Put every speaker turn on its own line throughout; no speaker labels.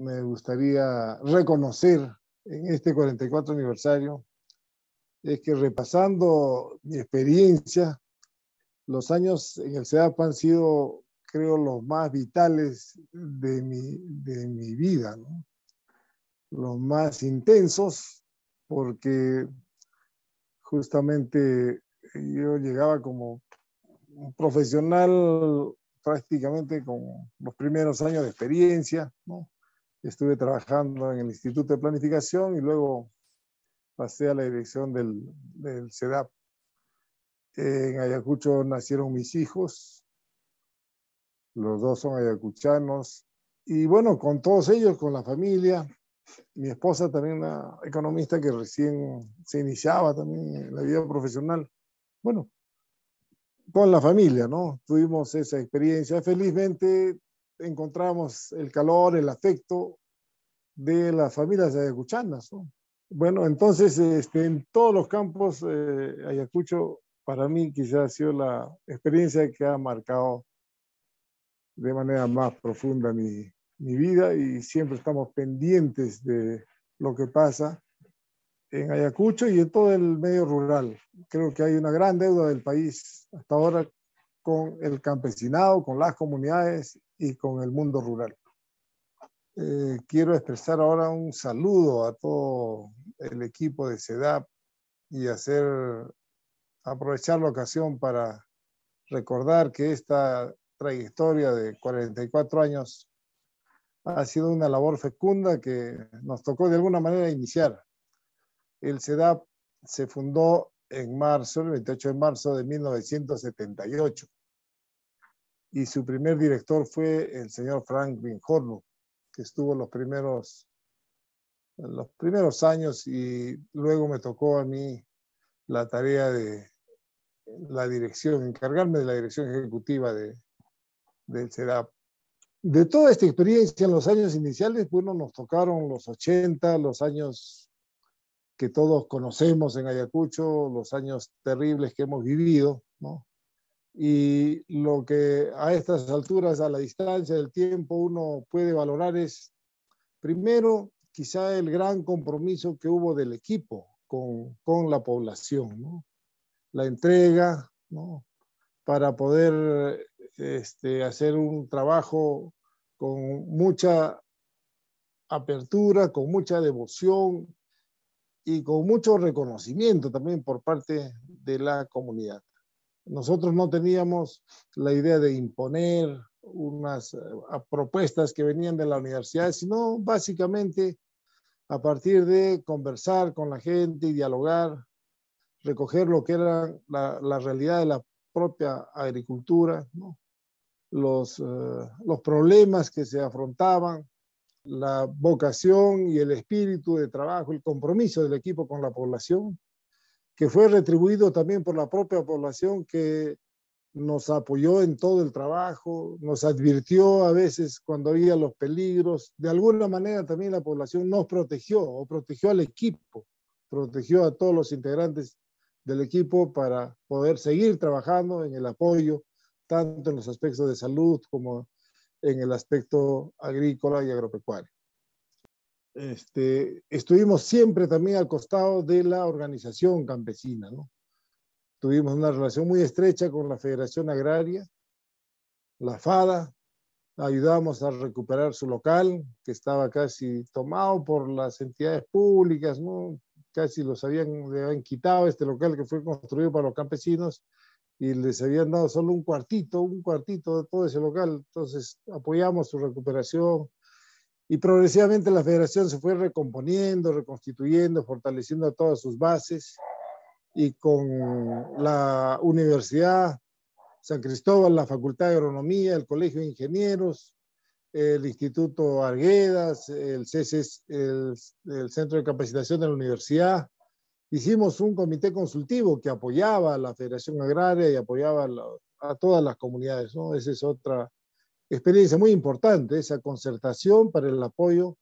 me gustaría reconocer en este 44 aniversario es que repasando mi experiencia, los años en el CEDAP han sido, creo, los más vitales de mi, de mi vida, ¿no? los más intensos, porque justamente yo llegaba como un profesional prácticamente con los primeros años de experiencia, ¿no? estuve trabajando en el Instituto de Planificación y luego pasé a la dirección del, del CEDAP. En Ayacucho nacieron mis hijos, los dos son ayacuchanos, y bueno, con todos ellos, con la familia, mi esposa también una economista que recién se iniciaba también en la vida profesional. Bueno, con la familia, ¿no? Tuvimos esa experiencia. Felizmente encontramos el calor, el afecto de las familias ayacuchanas. Bueno, entonces este, en todos los campos eh, Ayacucho para mí quizás ha sido la experiencia que ha marcado de manera más profunda mi, mi vida y siempre estamos pendientes de lo que pasa en Ayacucho y en todo el medio rural. Creo que hay una gran deuda del país hasta ahora con el campesinado, con las comunidades y con el mundo rural. Eh, quiero expresar ahora un saludo a todo el equipo de SEDAP y hacer, aprovechar la ocasión para recordar que esta trayectoria de 44 años ha sido una labor fecunda que nos tocó de alguna manera iniciar. El SEDAP se fundó en marzo, el 28 de marzo de 1978 y su primer director fue el señor Frank Vinjorno, que estuvo los primeros, los primeros años y luego me tocó a mí la tarea de la dirección, encargarme de la dirección ejecutiva de, del CEDAP. De toda esta experiencia en los años iniciales, bueno, nos tocaron los 80, los años que todos conocemos en Ayacucho, los años terribles que hemos vivido, ¿no? y lo que a estas alturas, a la distancia del tiempo, uno puede valorar es, primero, quizá el gran compromiso que hubo del equipo con, la población, la entrega, para poder este, hacer un trabajo con mucha apertura, con mucha devoción y con mucho reconocimiento también por parte de la comunidad. Nosotros no teníamos la idea de imponer unas eh, propuestas que venían de la universidad, sino básicamente a partir de conversar con la gente y dialogar, recoger lo que era la, realidad de la propia agricultura, eh, los problemas que se afrontaban, la vocación y el espíritu de trabajo, el compromiso del equipo con la población que fue retribuido también por la propia población que nos apoyó en todo el trabajo, nos advirtió a veces cuando había los peligros. De alguna manera también la población nos protegió o protegió al equipo, protegió a todos los integrantes del equipo para poder seguir trabajando en el apoyo, tanto en los aspectos de salud como en el aspecto agrícola y agropecuario este, estuvimos siempre también al costado de la organización campesina, ¿no? Tuvimos una relación muy estrecha con la Federación Agraria, la FADA, ayudamos a recuperar su local, que estaba casi tomado por las entidades públicas, ¿no? Casi los habían, le habían quitado este local que fue construido para los campesinos y les habían dado solo un cuartito, un cuartito de todo ese local. Entonces apoyamos su recuperación, y progresivamente la federación se fue recomponiendo, reconstituyendo, fortaleciendo a todas sus bases y con la Universidad San Cristóbal, la Facultad de Agronomía, el Colegio de Ingenieros, el Instituto Arguedas, el CESES, el, Centro de Capacitación de la Universidad. Hicimos un comité consultivo que apoyaba a la Federación Agraria y apoyaba a, todas las comunidades. Esa es otra, experiencia muy importante, esa concertación para el apoyo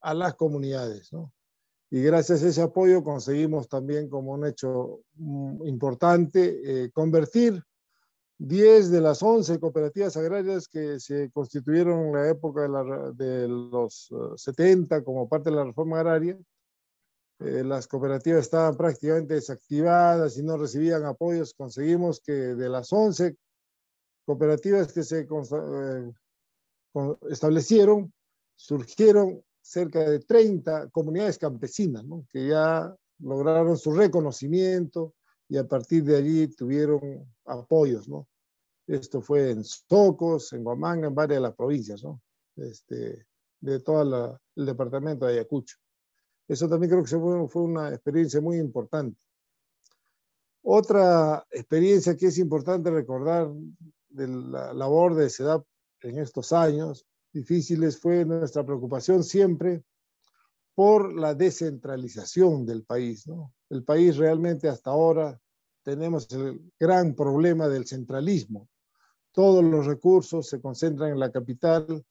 a las comunidades. ¿no? Y gracias a ese apoyo conseguimos también, como un hecho mm, importante, eh, convertir 10 de las 11 cooperativas agrarias que se constituyeron en la época de, los 70 eh, como parte de la reforma agraria, eh, las cooperativas estaban prácticamente desactivadas y no recibían apoyos. Conseguimos que de las 11 cooperativas que se eh, establecieron, surgieron cerca de 30 comunidades campesinas, que ya lograron su reconocimiento y a partir de allí tuvieron apoyos. ¿no? Esto fue en Socos, en Guamanga, en varias de las provincias este, de todo el departamento de Ayacucho. Eso también creo que fue una experiencia muy importante. Otra experiencia que es importante recordar de la labor de SEDAP en estos años difíciles fue nuestra preocupación siempre por la descentralización del país. ¿no? El país realmente hasta ahora tenemos el gran problema del centralismo. Todos los recursos se concentran en la capital.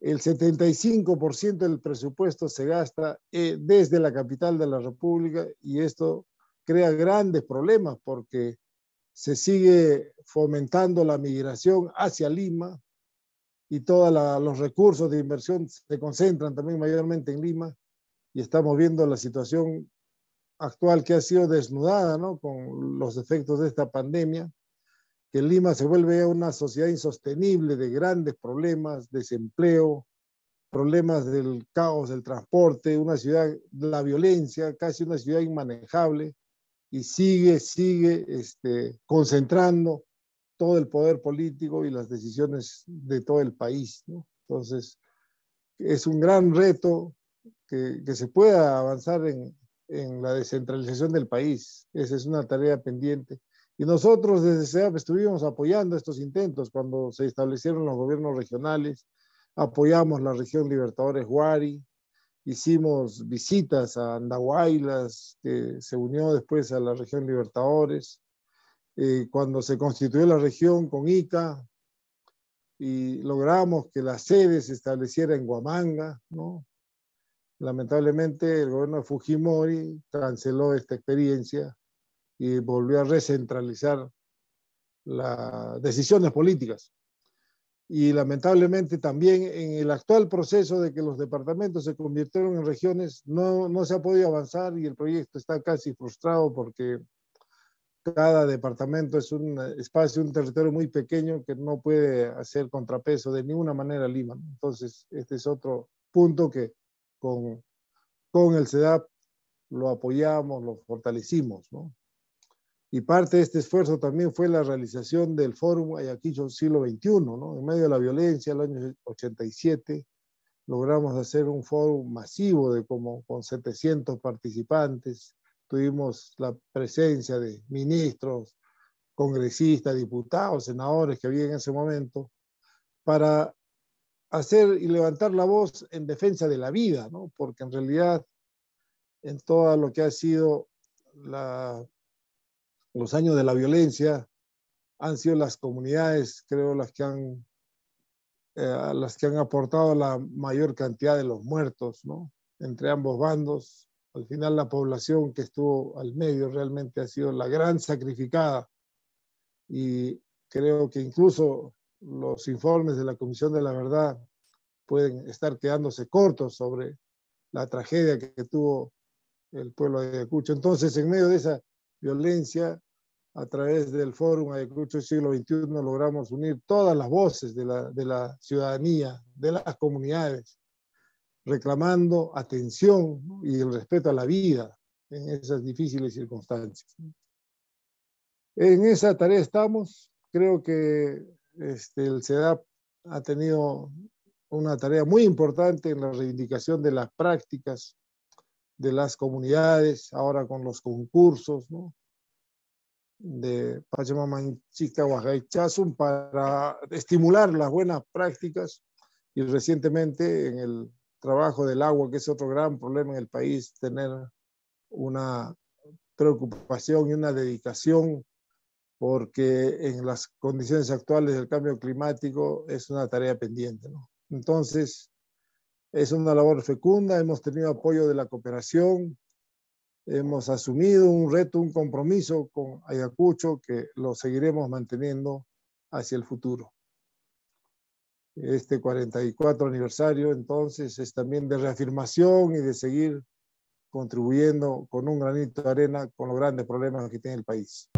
El 75% del presupuesto se gasta eh, desde la capital de la República y esto crea grandes problemas porque se sigue fomentando la migración hacia Lima y todos los recursos de inversión se concentran también mayormente en Lima y estamos viendo la situación actual que ha sido desnudada con los efectos de esta pandemia, que Lima se vuelve una sociedad insostenible de grandes problemas, desempleo, problemas del caos del transporte, una ciudad, la violencia, casi una ciudad inmanejable y sigue, sigue este, concentrando todo el poder político y las decisiones de todo el país. Entonces, es un gran reto que, que se pueda avanzar en, en, la descentralización del país. Esa es una tarea pendiente. Y nosotros desde SEAP estuvimos apoyando estos intentos cuando se establecieron los gobiernos regionales, apoyamos la región Libertadores Huari, hicimos visitas a Andahuaylas, que este, se unió después a la región Libertadores, eh, cuando se constituyó la región con ICA y logramos que la sede se estableciera en Guamanga, Lamentablemente el gobierno de Fujimori canceló esta experiencia y volvió a recentralizar las decisiones políticas y lamentablemente también en el actual proceso de que los departamentos se convirtieron en regiones no, no se ha podido avanzar y el proyecto está casi frustrado porque cada departamento es un espacio, un territorio muy pequeño que no puede hacer contrapeso de ninguna manera Lima. Entonces, este es otro punto que con, con el CEDAP lo apoyamos, lo fortalecimos, ¿no? Y parte de este esfuerzo también fue la realización del Fórum Ayacucho Siglo XXI, ¿no? En medio de la violencia, el año 87, logramos hacer un fórum masivo de como con 700 participantes. Tuvimos la presencia de ministros, congresistas, diputados, senadores que había en ese momento, para hacer y levantar la voz en defensa de la vida, ¿no? Porque en realidad, en todo lo que ha sido la los años de la violencia han sido las comunidades, creo, las que han, eh, las que han aportado la mayor cantidad de los muertos, ¿no? Entre ambos bandos. Al final la población que estuvo al medio realmente ha sido la gran sacrificada y creo que incluso los informes de la Comisión de la Verdad pueden estar quedándose cortos sobre la tragedia que tuvo el pueblo de Ayacucho. Entonces, en medio de esa violencia, a través del Fórum Ayacucho Siglo XXI logramos unir todas las voces de la, ciudadanía, de las comunidades, reclamando atención y el respeto a la vida en esas difíciles circunstancias. En esa tarea estamos. Creo que este, el CEDAP ha tenido una tarea muy importante en la reivindicación de las prácticas de las comunidades, ahora con los concursos, de Pachamama Chica para estimular las buenas prácticas y recientemente en el trabajo del agua, que es otro gran problema en el país, tener una preocupación y una dedicación porque en las condiciones actuales del cambio climático es una tarea pendiente. ¿no? Entonces, es una labor fecunda, hemos tenido apoyo de la cooperación, hemos asumido un reto, un compromiso con Ayacucho que lo seguiremos manteniendo hacia el futuro. Este 44 aniversario entonces es también de reafirmación y de seguir contribuyendo con un granito de arena con los grandes problemas que tiene el país.